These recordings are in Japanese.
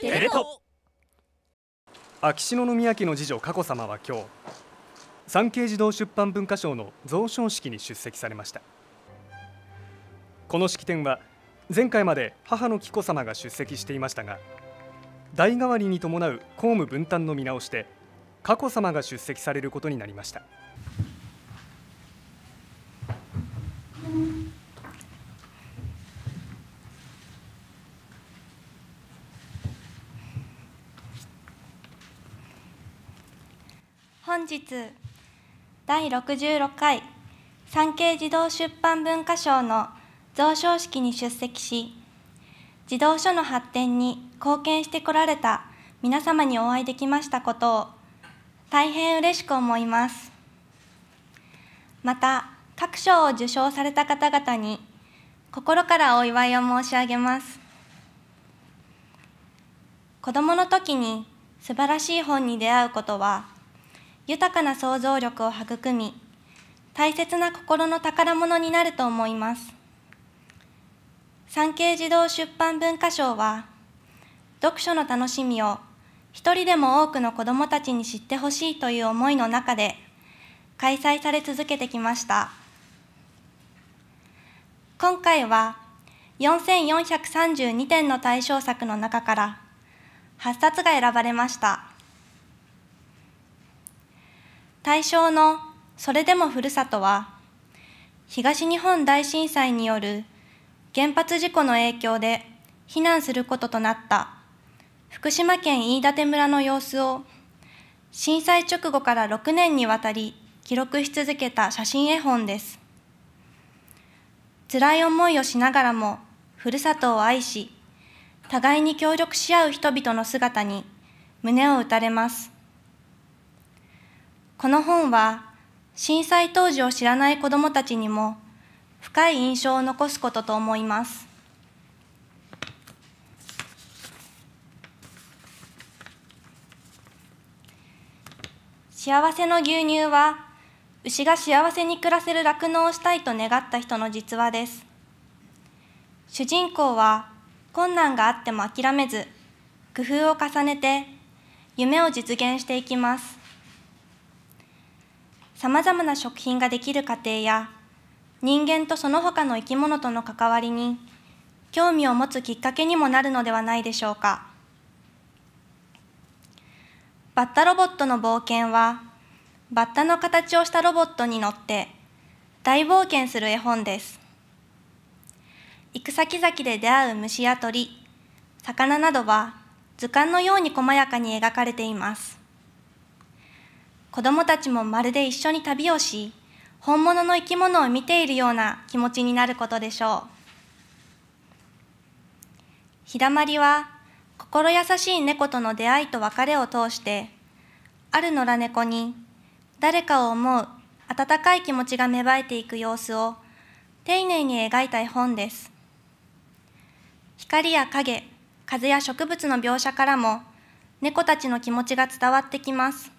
テレ東秋篠宮家の次女佳子さまは今日産経児童出版文化賞の贈賞式に出席されましたこの式典は前回まで母の紀子さまが出席していましたが代替わりに伴う公務分担の見直しで佳子さまが出席されることになりました本日第66回産経児童出版文化賞の贈賞式に出席し児童書の発展に貢献してこられた皆様にお会いできましたことを大変嬉しく思いますまた各賞を受賞された方々に心からお祝いを申し上げます子どもの時に素晴らしい本に出会うことは豊かな想像力を育み大切な心の宝物になると思います産経児童出版文化賞は読書の楽しみを一人でも多くの子どもたちに知ってほしいという思いの中で開催され続けてきました今回は4432点の対象作の中から8冊が選ばれました対象の「それでもふるさとは」東日本大震災による原発事故の影響で避難することとなった福島県飯舘村の様子を震災直後から6年にわたり記録し続けた写真絵本です辛い思いをしながらもふるさとを愛し互いに協力し合う人々の姿に胸を打たれますこの本は震災当時を知らない子どもたちにも深い印象を残すことと思います。幸せの牛乳は牛が幸せに暮らせる酪農をしたいと願った人の実話です。主人公は困難があっても諦めず工夫を重ねて夢を実現していきます。さまざまな食品ができる過程や人間とその他の生き物との関わりに興味を持つきっかけにもなるのではないでしょうかバッタロボットの冒険はバッタの形をしたロボットに乗って大冒険する絵本です行く先々で出会う虫や鳥魚などは図鑑のように細やかに描かれています子どもたちもまるで一緒に旅をし本物の生き物を見ているような気持ちになることでしょう日だまりは心優しい猫との出会いと別れを通してある野良猫に誰かを思う温かい気持ちが芽生えていく様子を丁寧に描いた絵本です光や影風や植物の描写からも猫たちの気持ちが伝わってきます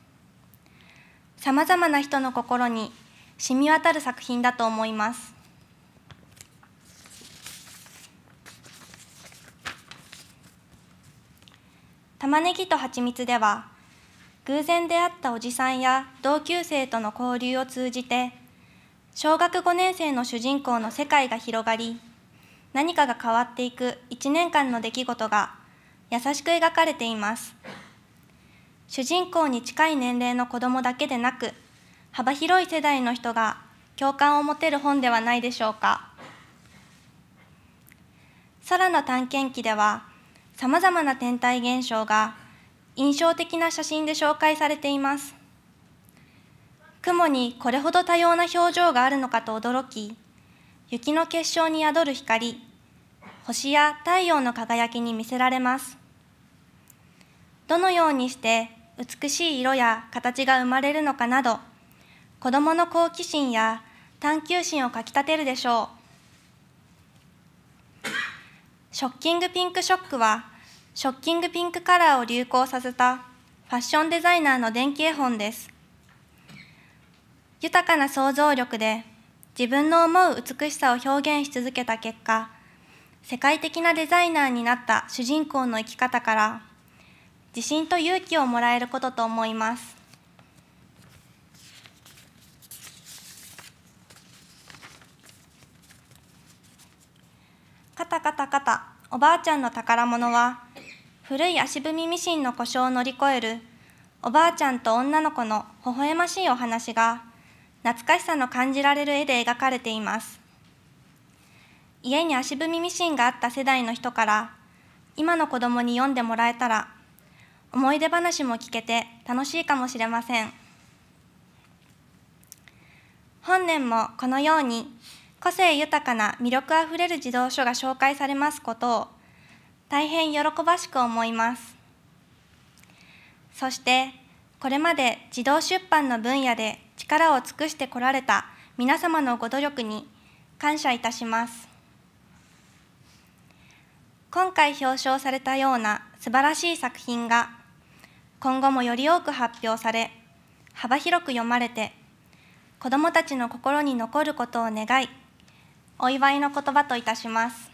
さまざまな人の心に染み渡る作品だと思います。玉ねぎと蜂蜜では偶然出会ったおじさんや同級生との交流を通じて小学5年生の主人公の世界が広がり何かが変わっていく1年間の出来事が優しく描かれています。主人公に近い年齢の子どもだけでなく幅広い世代の人が共感を持てる本ではないでしょうかさらな探検記ではさまざまな天体現象が印象的な写真で紹介されています雲にこれほど多様な表情があるのかと驚き雪の結晶に宿る光星や太陽の輝きに見せられますどのようにして美しい色や形が生まれるのかなど子どもの好奇心や探求心をかきたてるでしょうショッキングピンクショックはショッキングピンクカラーを流行させたファッションデザイナーの電気絵本です豊かな想像力で自分の思う美しさを表現し続けた結果世界的なデザイナーになった主人公の生き方から自信と勇気をもらえることと思いますカタカタカタおばあちゃんの宝物は古い足踏みミシンの故障を乗り越えるおばあちゃんと女の子の微笑ましいお話が懐かしさの感じられる絵で描かれています家に足踏みミシンがあった世代の人から今の子供に読んでもらえたら思い出話も聞けて楽しいかもしれません本年もこのように個性豊かな魅力あふれる児童書が紹介されますことを大変喜ばしく思いますそしてこれまで児童出版の分野で力を尽くしてこられた皆様のご努力に感謝いたします今回表彰されたような素晴らしい作品が今後もより多く発表され幅広く読まれて子どもたちの心に残ることを願いお祝いの言葉といたします